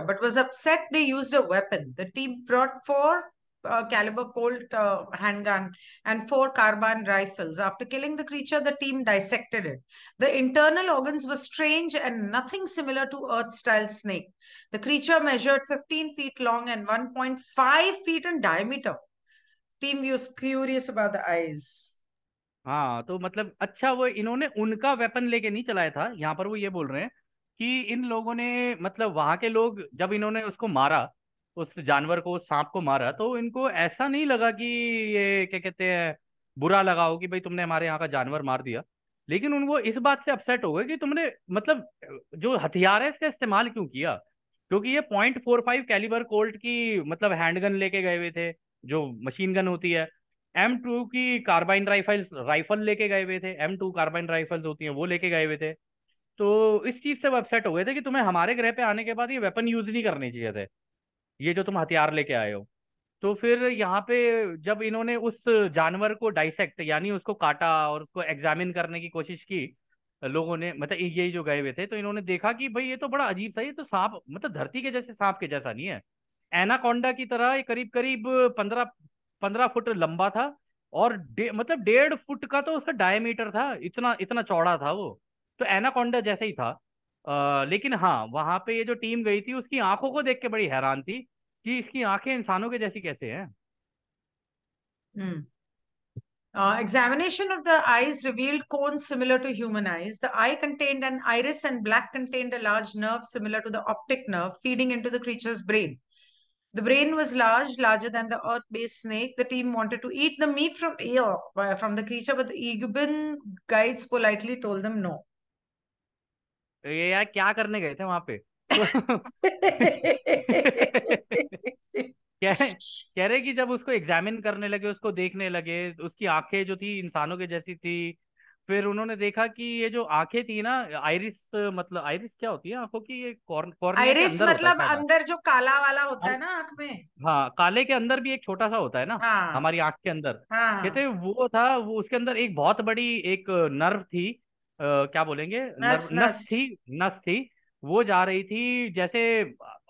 but was upset they a weapon the team brought for uh, caliber Colt uh, handgun and four carbine rifles. After killing the creature, the team dissected it. The internal organs were strange and nothing similar to Earth-style snake. The creature measured 15 feet long and 1.5 feet in diameter. Team was curious about the eyes. हाँ तो मतलब अच्छा वो इन्होंने उनका weapon लेके नहीं चलाया था यहाँ पर वो ये बोल रहे हैं कि इन लोगों ने मतलब वहां के लोग जब इन्होंने उसको मारा उस जानवर को उस सांप को मारा तो इनको ऐसा नहीं लगा कि ये क्या कहते हैं बुरा लगा हो कि भाई तुमने हमारे यहाँ का जानवर मार दिया लेकिन उनको इस बात से अपसेट हो गए कि तुमने मतलब जो हथियार है इसका इस्तेमाल क्यों किया क्योंकि ये point four five caliber Colt की मतलब हैंडगन लेके गए हुए थे जो मशीन गन होती है एम टू की कार्बाइन राइफल्स राइफल लेके गए हुए थे एम टू कार्बाइन राइफल्स होती हैं वो लेके गए हुए थे तो इस चीज़ से वो अपसेट हो गए थे कि तुम्हें हमारे ग्रह पे आने के बाद ये वेपन यूज नहीं करने चाहिए थे ये जो तुम हथियार लेके आए हो तो फिर यहाँ पे जब इन्होंने उस जानवर को डाइसेक्ट यानी उसको काटा और उसको एग्जामिन करने की कोशिश की लोगों ने मतलब ये जो गए हुए थे तो इन्होंने देखा कि भाई ये तो बड़ा अजीब सा ये तो सांप मतलब धरती के जैसे सांप के जैसा नहीं है एनाकोंडा की तरह ये करीब करीब पंद्रह पंद्रह फुट लंबा था और डे, मतलब डेढ़ फुट का तो उसका डायमीटर था इतना इतना चौड़ा था वो तो एनाकोंडा जैसे ही था लेकिन हाँ वहां पे ये जो टीम गई थी उसकी आंखों को देख के बड़ी हैरान थी कि इसकी आंखें इंसानों के जैसी कैसे हैं Uh, examination of the eyes revealed cones similar to human eyes. The eye contained an iris and black contained a large nerve similar to the optic nerve feeding into the creature's brain. The brain was large, larger than the earth-based snake. The team wanted to eat the meat from, from the creature, but the Egubin guides politely told them no. तो ये यार क्या करने गए थे वहां पे कह कह रहे कि जब उसको एग्जामिन करने लगे उसको देखने लगे उसकी आंखें जो थी इंसानों के जैसी थी फिर उन्होंने देखा कि ये जो आंखें थी ना आयरिस मतलब आयरिस क्या होती है आंखों की ये कॉर्न आयरिस मतलब अंदर जो काला वाला होता है हाँ, ना आंख में हाँ काले के अंदर भी एक छोटा सा होता है ना हाँ, हमारी आंख के अंदर हाँ, कहते वो था वो उसके अंदर एक बहुत बड़ी एक नर्व थी क्या बोलेंगे नस, नर्व, नस थी नस थी वो जा रही थी जैसे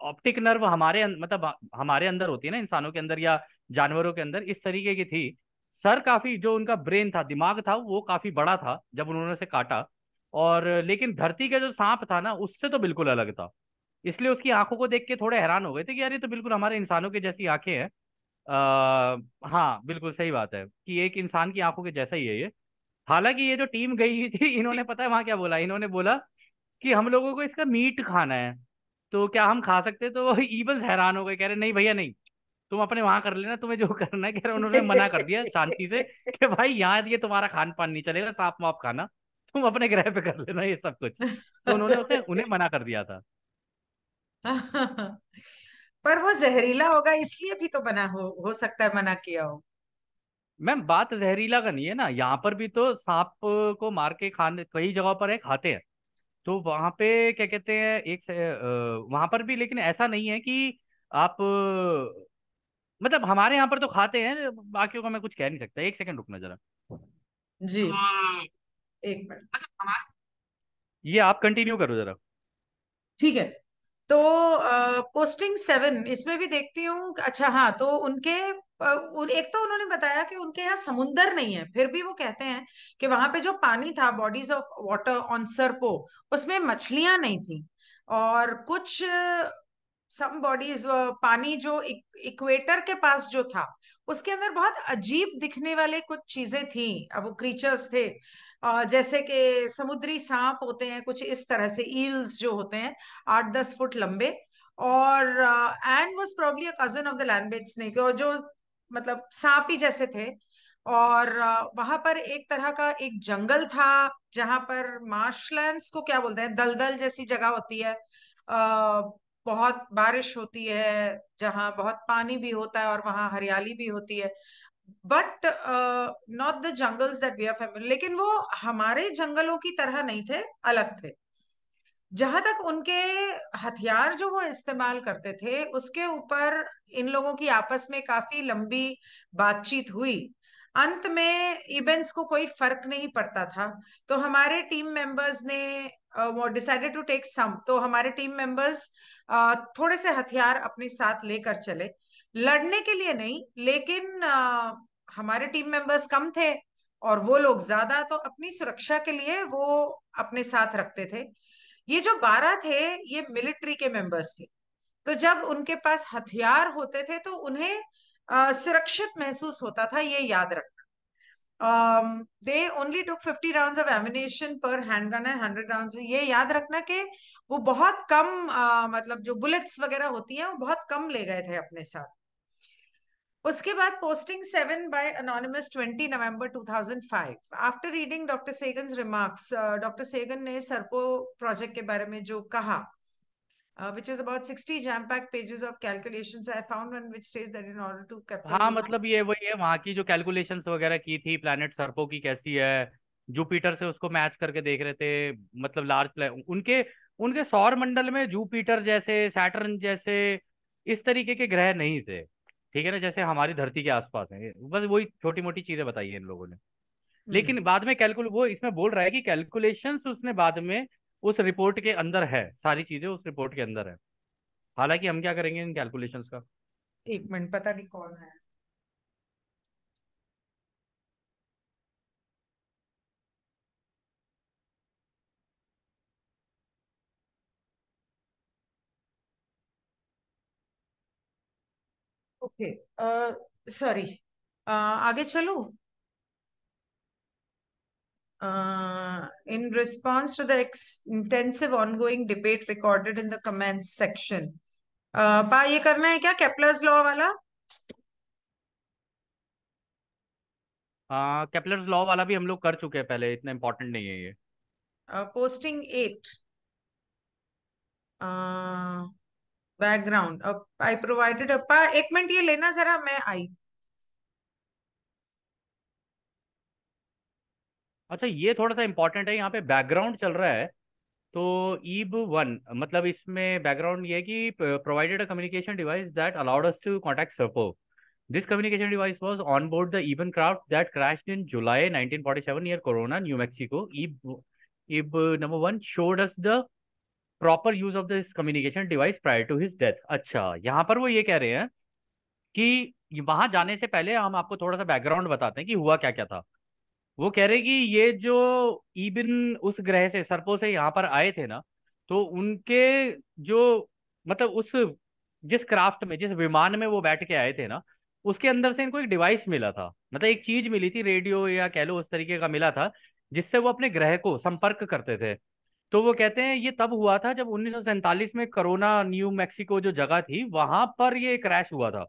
ऑप्टिक नर्व हमारे अं, मतलब हमारे अंदर होती है ना इंसानों के अंदर या जानवरों के अंदर इस तरीके की थी सर काफी जो उनका ब्रेन था दिमाग था वो काफी बड़ा था जब उन्होंने उसे काटा और लेकिन धरती का जो सांप था ना उससे तो बिल्कुल अलग था इसलिए उसकी आंखों को देख के थोड़े हैरान हो गए थे कि यार ये तो बिल्कुल हमारे इंसानों के जैसी आंखें हैं हाँ बिल्कुल सही बात है कि एक इंसान की आंखों के जैसा ही है ये हालांकि ये जो टीम गई हुई थी इन्होंने पता है वहां क्या बोला इन्होंने बोला कि हम लोगों को इसका मीट खाना है तो क्या हम खा सकते तो ईबल्स हैरान हो गए कह रहे नहीं भैया नहीं तुम अपने वहां कर लेना तुम्हें जो करना है कह रहे उन्होंने मना कर दिया शांति से कि भाई यहाँ ये तुम्हारा खान पान नहीं चलेगा साफ माफ खाना तुम अपने ग्रह पे कर लेना ये सब कुछ तो उन्होंने उसे उन्हें मना कर दिया था पर वो जहरीला होगा इसलिए भी तो बना हो हो सकता है मना किया हो मैम बात जहरीला का नहीं है ना यहाँ पर भी तो सांप को मार के खाने कई जगह पर है खाते हैं तो वहां पे क्या कहते हैं एक वहां पर भी लेकिन ऐसा नहीं है कि आप मतलब हमारे यहाँ पर तो खाते हैं बाकी को मैं कुछ कह नहीं सकता एक सेकंड रुकना जरा जी तो, एक मिनट ये आप कंटिन्यू करो जरा ठीक है तो पोस्टिंग सेवन इसमें भी देखती हूँ अच्छा हाँ तो उनके एक तो उन्होंने बताया कि उनके यहाँ समुंदर नहीं है फिर भी वो कहते हैं कि वहां पे जो पानी था bodies of water on Serpo उसमें मछलियां नहीं थी और कुछ सम बॉडीज पानी जो इक्वेटर के पास जो था उसके अंदर बहुत अजीब दिखने वाले कुछ चीजें थी अब वो क्रीचर्स थे जैसे कि समुद्री सांप होते हैं कुछ इस तरह से ईल्स जो होते हैं आठ दस फुट लंबे और and was probably a cousin of the land based snake और जो मतलब सांप ही जैसे थे और वहां पर एक तरह का एक जंगल था जहां पर मार्शलैंड्स को क्या बोलते हैं दलदल जैसी जगह होती है बहुत बारिश होती है जहां बहुत पानी भी होता है और वहां हरियाली भी होती है but not the jungles that we are family लेकिन वो हमारे जंगलों की तरह नहीं थे अलग थे जहां तक उनके हथियार जो वो इस्तेमाल करते थे उसके ऊपर इन लोगों की आपस में काफी लंबी बातचीत हुई अंत में इवेंट्स को कोई फर्क नहीं पड़ता था तो हमारे टीम मेंबर्स ने डिसाइडेड टू टेक सम तो हमारे टीम मेंबर्स uh, थोड़े से हथियार अपने साथ लेकर चले लड़ने के लिए नहीं लेकिन आ, हमारे टीम मेंबर्स कम थे और वो लोग ज्यादा तो अपनी सुरक्षा के लिए वो अपने साथ रखते थे ये जो बारह थे ये मिलिट्री के मेंबर्स थे तो जब उनके पास हथियार होते थे तो उन्हें आ, सुरक्षित महसूस होता था ये याद रखना they only took fifty round of ammunition per gun and hundred round ये याद रखना कि वो बहुत कम आ, मतलब जो बुलेट्स वगैरह होती हैं वो बहुत कम ले गए थे अपने साथ उसके बाद posting seven by anonymous 20 November 2005 after reading doctor Sagan remarks doctor Sagan ने सरपो प्रोजेक्ट के बारे में जो कहा Uh, which is about 60 jam packed pages of calculations i found one which says that in order to हाँ मतलब ये वही है वहाँ की जो कैलकुलेशंस वगैरह की थी प्लेनेट सर्पो की कैसी है जुपिटर से उसको मैच करके देख रहे थे मतलब लार्ज उनके उनके सौर मंडल में जुपिटर जैसे सैटर्न जैसे इस तरीके के ग्रह नहीं थे ठीक है ना जैसे हमारी धरती के आसपास है बस वही छोटी मोटी चीजें बताई है इन लोगों ने लेकिन हम्म। बाद में कैलकुल वो इसमें बोल रहा है कि कैलकुलेशन उसने बाद में उस रिपोर्ट के अंदर है सारी चीजें उस रिपोर्ट के अंदर है हालांकि हम क्या करेंगे इन कैलकुलेशन का एक मिनट पता नहीं कौन है ओके सॉरी uh, uh, आगे चलो in response to the intensive ongoing debate recorded in the comment section पा ये करना है क्या कैप्लर्स लॉ वाला कैप्लर्स uh, लॉ वाला भी हम लोग कर चुके हैं पहले इतना इम्पोर्टेंट नहीं है ये पोस्टिंग एट बैकग्राउंड अब आई प्रोवाइडेड अपा एक मिनट ये लेना जरा मैं आई अच्छा ये थोड़ा सा इम्पोर्टेंट है यहाँ पे बैकग्राउंड चल रहा है तो ईब वन मतलब इसमें बैकग्राउंड ये है कि provided a communication device that allowed us to contact Serpo this communication device was on board the Eban craft that crash in July 1947 near Corona New Mexico. Ebe Ebe number one showed us the proper use of this communication device prior to his death अच्छा यहाँ पर वो ये कह रहे हैं कि वहां जाने से पहले हम आपको थोड़ा सा बैकग्राउंड बताते हैं कि हुआ क्या क्या था वो कह रहे कि ये जो इबिन उस ग्रह से सर्पो से यहाँ पर आए थे ना तो उनके जो मतलब उस जिस क्राफ्ट में जिस विमान में वो बैठ के आए थे ना उसके अंदर से इनको एक डिवाइस मिला था मतलब एक चीज मिली थी रेडियो या कह लो उस तरीके का मिला था जिससे वो अपने ग्रह को संपर्क करते थे तो वो कहते हैं ये तब हुआ था जब उन्नीस में करोना न्यू मैक्सिको जो जगह थी वहां पर ये क्रैश हुआ था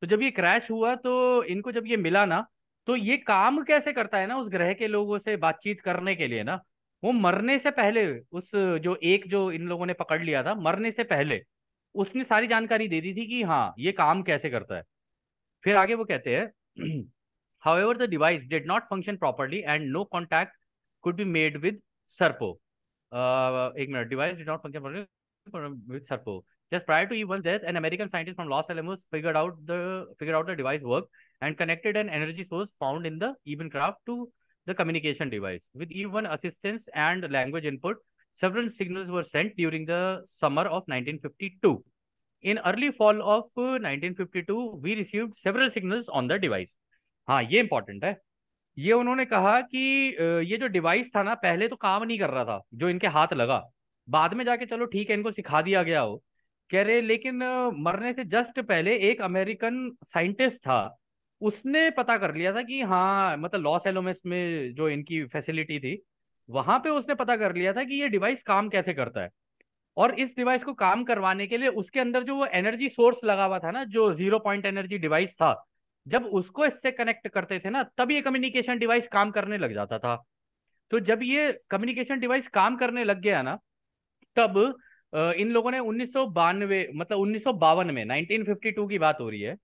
तो जब ये क्रैश हुआ तो इनको जब ये मिला ना तो ये काम कैसे करता है ना उस ग्रह के लोगों से बातचीत करने के लिए ना वो मरने से पहले उस जो एक जो इन लोगों ने पकड़ लिया था मरने से पहले उसने सारी जानकारी दे दी थी कि हाँ ये काम कैसे करता है फिर आगे वो कहते हैं however the device did not function properly and no contact could be made with Serpo uh, एक device did not function properly with Serpo. Just prior to Evel's death, an American scientist from Los Alamos figured out the figured out the device worked and connected an energy source found in the Eben craft to the communication device. With E1 assistance and language input, several signals were sent during the summer of 1952. In early fall of 1952, uh, we received several signals on the device. हाँ ये important है ये उन्होंने कहा कि ये जो device था ना पहले तो काम नहीं कर रहा था जो इनके हाथ लगा बाद में जाके चलो ठीक है इनको सिखा दिया गया हो कह रहे लेकिन मरने से जस्ट पहले एक अमेरिकन साइंटिस्ट था उसने पता कर लिया था कि हाँ मतलब लॉस एलोमेस में जो इनकी फैसिलिटी थी वहां पे उसने पता कर लिया था कि ये डिवाइस काम कैसे करता है और इस डिवाइस को काम करवाने के लिए उसके अंदर जो वो एनर्जी सोर्स लगा हुआ था ना जो जीरो पॉइंट एनर्जी डिवाइस था जब उसको इससे कनेक्ट करते थे ना तब ये कम्युनिकेशन डिवाइस काम करने लग जाता था तो जब ये कम्युनिकेशन डिवाइस काम करने लग गया ना तब इन लोगों ने उन्नीस मतलब उन्नीस में 1952 की बात हो रही है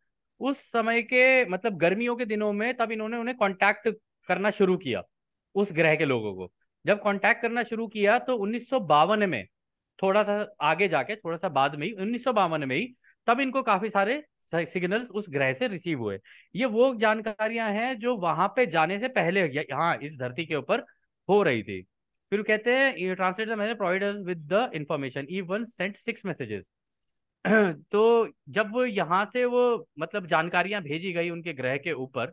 उस समय के मतलब गर्मियों के दिनों में तब इन्होंने उन्हें कॉन्टैक्ट करना शुरू किया उस ग्रह के लोगों को जब कांटेक्ट करना शुरू किया तो उन्नीस में थोड़ा सा आगे जाके थोड़ा सा बाद में ही उन्नीस में ही तब इनको काफी सारे सिग्नल्स उस ग्रह से रिसीव हुए ये वो जानकारियां हैं जो वहां पे जाने से पहले यहाँ इस धरती के ऊपर हो रही थी फिर कहते हैं ट्रांसलेट मैंने provide with the information E one sent six messages तो जब यहाँ से वो मतलब जानकारियां भेजी गई उनके ग्रह के ऊपर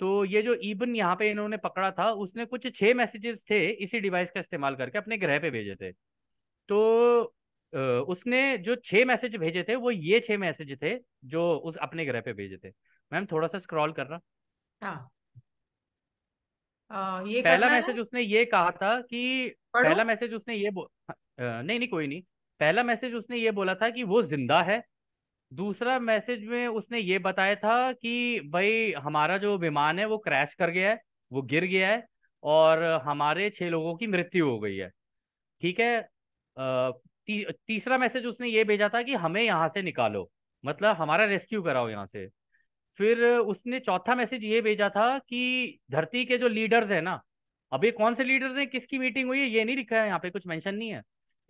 तो ये जो इवन e यहाँ पे इन्होंने पकड़ा था उसने कुछ छह मैसेजेस थे इसी डिवाइस का इस्तेमाल करके अपने ग्रह पे भेजे थे तो उसने जो छह मैसेज भेजे थे वो ये छह मैसेज थे जो उस अपने ग्रह पे भेजे थे मैम थोड़ा सा स्क्रॉल करना हाँ ये पहला मैसेज उसने ये कहा था कि पहला मैसेज उसने ये आ, हाँ, नहीं नहीं कोई नहीं पहला मैसेज उसने ये बोला था कि वो जिंदा है दूसरा मैसेज में उसने ये बताया था कि भाई हमारा जो विमान है वो क्रैश कर गया है वो गिर गया है और हमारे छह लोगों की मृत्यु हो गई है ठीक है आ, ती, तीसरा मैसेज उसने ये भेजा था कि हमें यहाँ से निकालो मतलब हमारा रेस्क्यू कराओ यहाँ से फिर उसने चौथा मैसेज ये भेजा था कि धरती के जो लीडर्स हैं ना अभी कौन से लीडर्स हैं किसकी मीटिंग हुई है ये नहीं लिखा है यहाँ पे कुछ मेंशन नहीं है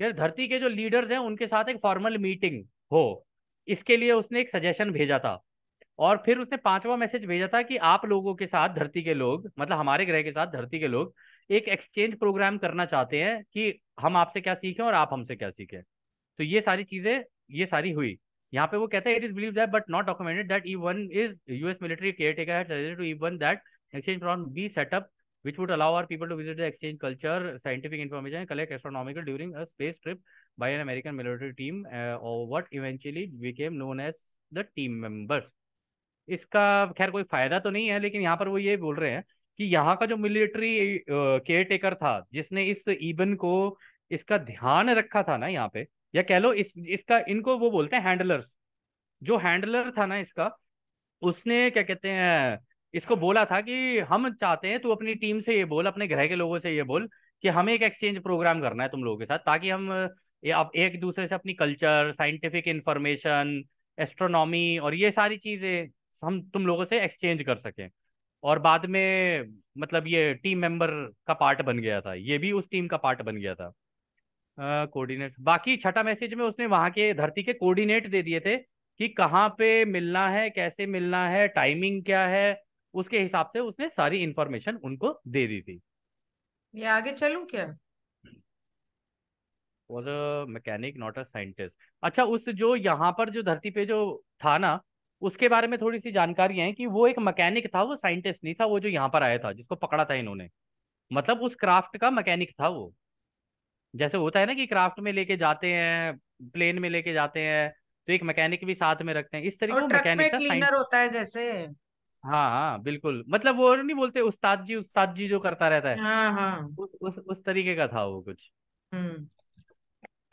यार धरती के जो लीडर्स हैं उनके साथ एक फॉर्मल मीटिंग हो इसके लिए उसने एक सजेशन भेजा था और फिर उसने पांचवा मैसेज भेजा था कि आप लोगों के साथ धरती के लोग मतलब हमारे ग्रह के साथ धरती के लोग एक एक्सचेंज प्रोग्राम करना चाहते हैं कि हम आपसे क्या सीखें और आप हमसे क्या सीखें तो ये सारी चीजें ये सारी हुई यहाँ पे वो कहते हैं it is believe that but not documented that E one is US military caretaker to one that from be setup which would allow our people to visit the exchange culture scientific information collect astronomical during a space trip by an American military team और what eventually became known as the team members इसका खैर कोई फायदा तो नहीं है लेकिन यहाँ पर वो ये बोल रहे हैं कि यहाँ का जो मिलिट्री केयर टेकर था जिसने इस इबन को इसका ध्यान रखा था ना यहाँ पे या कह लो इस इसका इनको वो बोलते हैं हैंडलर्स जो हैंडलर था ना इसका उसने क्या कहते हैं इसको बोला था कि हम चाहते हैं तू अपनी टीम से ये बोल अपने घर के लोगों से ये बोल कि हमें एक एक्सचेंज प्रोग्राम करना है तुम लोगों के साथ ताकि हम आप एक दूसरे से अपनी कल्चर साइंटिफिक इंफॉर्मेशन एस्ट्रोनॉमी और ये सारी चीज़ें हम तुम लोगों से एक्सचेंज कर सकें और बाद में मतलब ये टीम मेंबर का पार्ट बन गया था ये भी उस टीम का पार्ट बन गया था कोऑर्डिनेट बाकी छठा मैसेज में उसने वहां के धरती के कोऑर्डिनेट दे दिए थे कि कहाँ पे मिलना है कैसे मिलना है टाइमिंग क्या है उसके हिसाब से उसने सारी इंफॉर्मेशन उनको दे दी थी ये आगे चलूं क्या was a mechanic not a scientist अच्छा उस जो यहाँ पर जो धरती पे जो था ना उसके बारे में थोड़ी सी जानकारी है कि वो एक मैकेनिक था वो साइंटिस्ट नहीं था वो जो यहाँ पर आया था जिसको पकड़ा था इन्होंने मतलब उस क्राफ्ट का मैकेनिक था वो जैसे होता है ना कि क्राफ्ट में लेके जाते हैं प्लेन में लेके जाते हैं तो एक मैकेनिक भी साथ में रखते हैं इस तरीके का मैकेनिक क्लीनर होता है जैसे हाँ हाँ बिल्कुल मतलब वो नहीं बोलते उस्ताद जी उस्ताद जी जो करता रहता है हाँ हाँ उस उस, उस तरीके का था वो कुछ हम्म।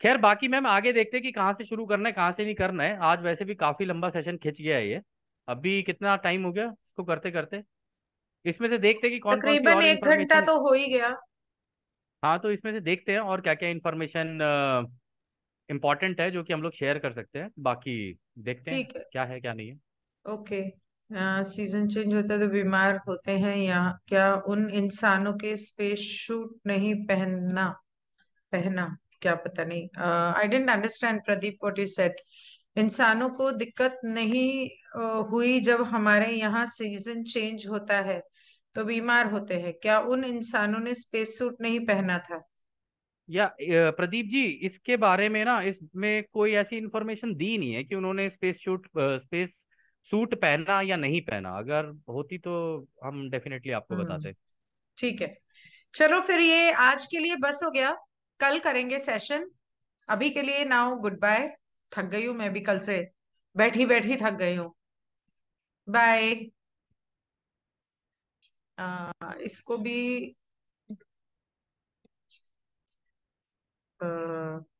खैर बाकी मैम आगे देखते हैं कि कहाँ से शुरू करना है कहाँ से नहीं करना है आज वैसे भी काफ़ी लंबा सेशन खिंच गया है ये अभी कितना टाइम हो गया इसको करते करते इसमें से देखते हैं कि कौन तकरीबन एक घंटा तो हो ही गया हाँ तो इसमें से देखते हैं और क्या क्या इन्फॉर्मेशन इम्पोर्टेंट है जो कि हम लोग शेयर कर सकते हैं बाकी देखते हैं क्या है क्या नहीं है ओके सीजन चेंज होता है तो बीमार होते हैं या क्या उन इंसानों के स्पेस शूट नहीं पहनना पहना क्या पता नहीं I didn't understand Pradeep what you set इंसानों को दिक्कत नहीं uh, हुई जब हमारे यहाँ सीजन चेंज होता है तो बीमार होते हैं क्या उन इंसानों ने स्पेस सूट नहीं पहना था या प्रदीप जी इसके बारे में ना इसमें कोई ऐसी इंफॉर्मेशन दी नहीं है कि उन्होंने स्पेस सूट स्पेस सूट पहना या नहीं पहना अगर होती तो हम डेफिनेटली आपको हम्म। बताते ठीक है चलो फिर ये आज के लिए बस हो गया कल करेंगे सेशन अभी के लिए नाउ गुड बाय थक गई हूँ मैं भी कल से बैठी बैठी थक गई हूँ बाय इसको भी आ,